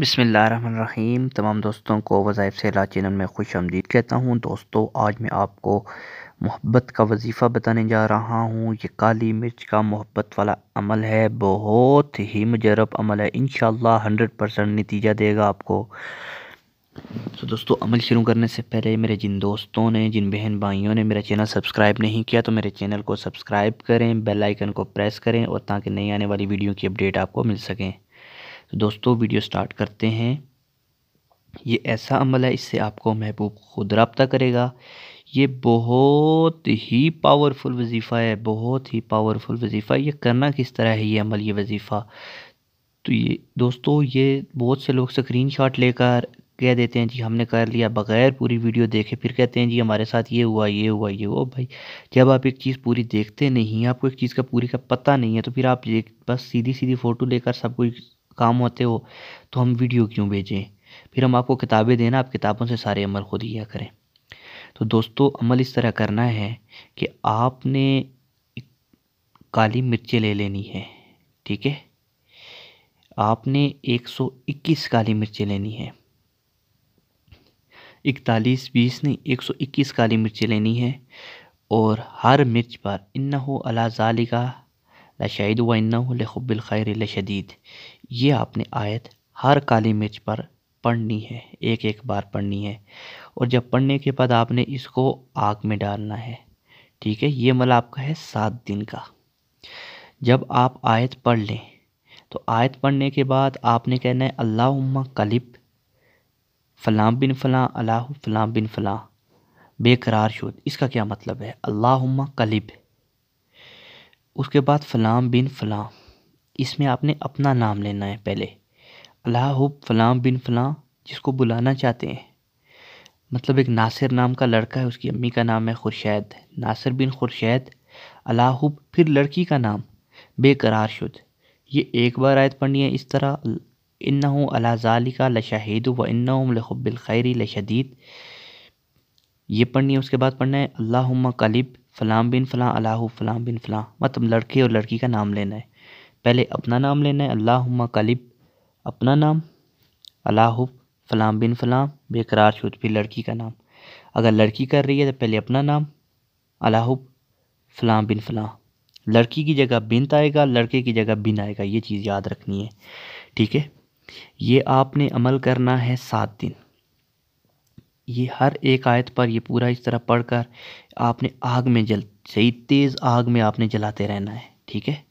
बिसमीम तमाम दोस्तों को वज़ाइफ से ला चैनल में खुश आमदीद कहता हूँ दोस्तों आज मैं आपको मोहब्बत का वजीफ़ा बताने जा रहा हूँ ये काली मिर्च का मोहब्बत वाला अमल है बहुत ही मजरब अमल है इन हंड्रेड परसेंट नतीजा देगा आपको तो दोस्तों अमल शुरू करने से पहले मेरे जिन दोस्तों ने जिन बहन भाइयों ने मेरा चैनल सब्सक्राइब नहीं किया तो मेरे चैनल को सब्सक्राइब करें बेल आइकन को प्रेस करें और ताकि नई आने वाली वीडियो की अपडेट आपको मिल सकें तो दोस्तों वीडियो स्टार्ट करते हैं ये ऐसा अमल है इससे आपको महबूब खुद रबता करेगा ये बहुत ही पावरफुल वजीफ़ा है बहुत ही पावरफुल वजीफ़ा ये करना किस तरह है ये अमल ये वजीफ़ा तो ये दोस्तों ये बहुत से लोग स्क्रीन शॉट लेकर कह देते हैं जी हमने कर लिया बग़ैर पूरी वीडियो देखे फिर कहते हैं जी हमारे साथ ये हुआ ये हुआ ये हुआ भाई जब आप एक चीज़ पूरी देखते नहीं आपको एक चीज़ का पूरी का पता नहीं है तो फिर आप एक बस सीधी सीधी फ़ोटो लेकर सब कुछ काम होते हो तो हम वीडियो क्यों भेजें फिर हम आपको किताबें देना आप किताबों से सारे अमल खुद ही करें तो दोस्तों अमल इस तरह करना है कि आपने काली मिर्चें ले लेनी है ठीक है आपने 121 काली मिर्चें लेनी है इकतालीस बीस नहीं एक सौ इक्कीस काली मिर्चें लेनी है और हर मिर्च पर इन्ना हो अला जालिका लशाहिद व ख़ैर लशदीद ये आपने आयत हर काली मिर्च पर पढ़नी है एक एक बार पढ़नी है और जब पढ़ने के बाद आपने इसको आग में डालना है ठीक है ये मल आपका है सात दिन का जब आप आयत पढ़ लें तो आयत पढ़ने के बाद आपने कहना है अल्लाह कलिप फ़लाँ बिन फ़लाँ अल्लाह फ़लाँ बिन फ़लाँ बेकरार शुद इसका क्या मतलब है अल्लाह कलिब उसके बाद फ़लाम बिन फ़लाँ इसमें आपने अपना नाम लेना है पहले अल्लाह हो फ़लाम बिन फ़लाँ जिसको बुलाना चाहते हैं मतलब एक नासिर नाम का लड़का है उसकी अम्मी का नाम है खुर्शैद नासिर बिन खुर्शैद अलाहुब फिर लड़की का नाम बेकरार शुद ये एक बार आयत पढ़नी है इस तरह इन्ना अलाज़ालिका लशाहिद व इन्ना लखबिल खैरी लशदीद ये पढ़नी है उसके बाद पढ़ना है अल्लाह कलिब फ़लाँ बिन फ़लाँ अल्लाह फ़लाँ बिन फ़लाँ मतलब लड़के और लड़की का नाम लेना है पहले अपना नाम लेना है अल्लाह कलिब अपना नाम अल्लाह फ़लाम बिन फ़लाँ बेकरार छूत भी लड़की का नाम अगर लड़की कर रही है तो पहले अपना नाम अल्लाह फ़लाँ बिन फ़लाँ लड़की की जगह बिन आएगा लड़के की जगह बिन आएगा ये चीज़ याद रखनी है ठीक है ये आपने अमल करना है सात दिन ये हर एक आयत पर ये पूरा इस तरह पढ़कर आपने आग में जल सही तेज़ आग में आपने जलाते रहना है ठीक है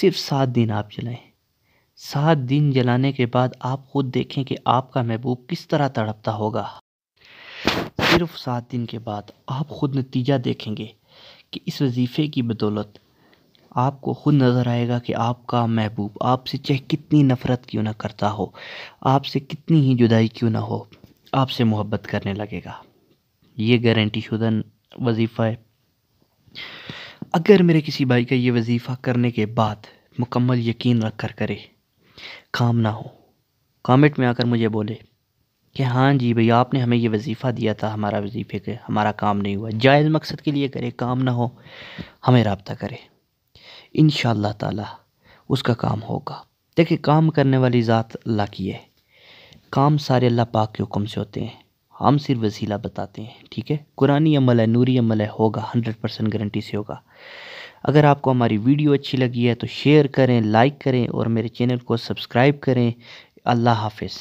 सिर्फ सात दिन आप जलाएं सात दिन जलाने के बाद आप खुद देखें कि आपका महबूब किस तरह तड़पता होगा सिर्फ सात दिन के बाद आप खुद नतीजा देखेंगे कि इस वजीफ़े की बदौलत आपको खुद नज़र आएगा कि आपका महबूब आपसे चाहे कितनी नफ़रत क्यों ना करता हो आपसे कितनी ही जुदाई क्यों ना हो आपसे मोहब्बत करने लगेगा ये गारंटी शुदा वजीफ़ा है अगर मेरे किसी भाई का ये वजीफ़ा करने के बाद मुकम्मल यकीन रख कर करे काम ना हो कमेंट में आकर मुझे बोले कि हाँ जी भैया आपने हमें ये वजीफ़ा दिया था हमारा वजीफ़े के हमारा काम नहीं हुआ जायज़ मकसद के लिए करे काम ना हो हमें रबता करे इन ताला उसका काम होगा देखिए काम करने वाली ज़ात अल्लाह की है काम सारे अल्लाह पाक के हुक्म से होते हैं हम सिर्फ वसीला बताते हैं ठीक है कुरानी अमल है नूरी अमल है होगा हंड्रेड परसेंट गारंटी से होगा अगर आपको हमारी वीडियो अच्छी लगी है तो शेयर करें लाइक करें और मेरे चैनल को सब्सक्राइब करें अल्लाह हाफिज़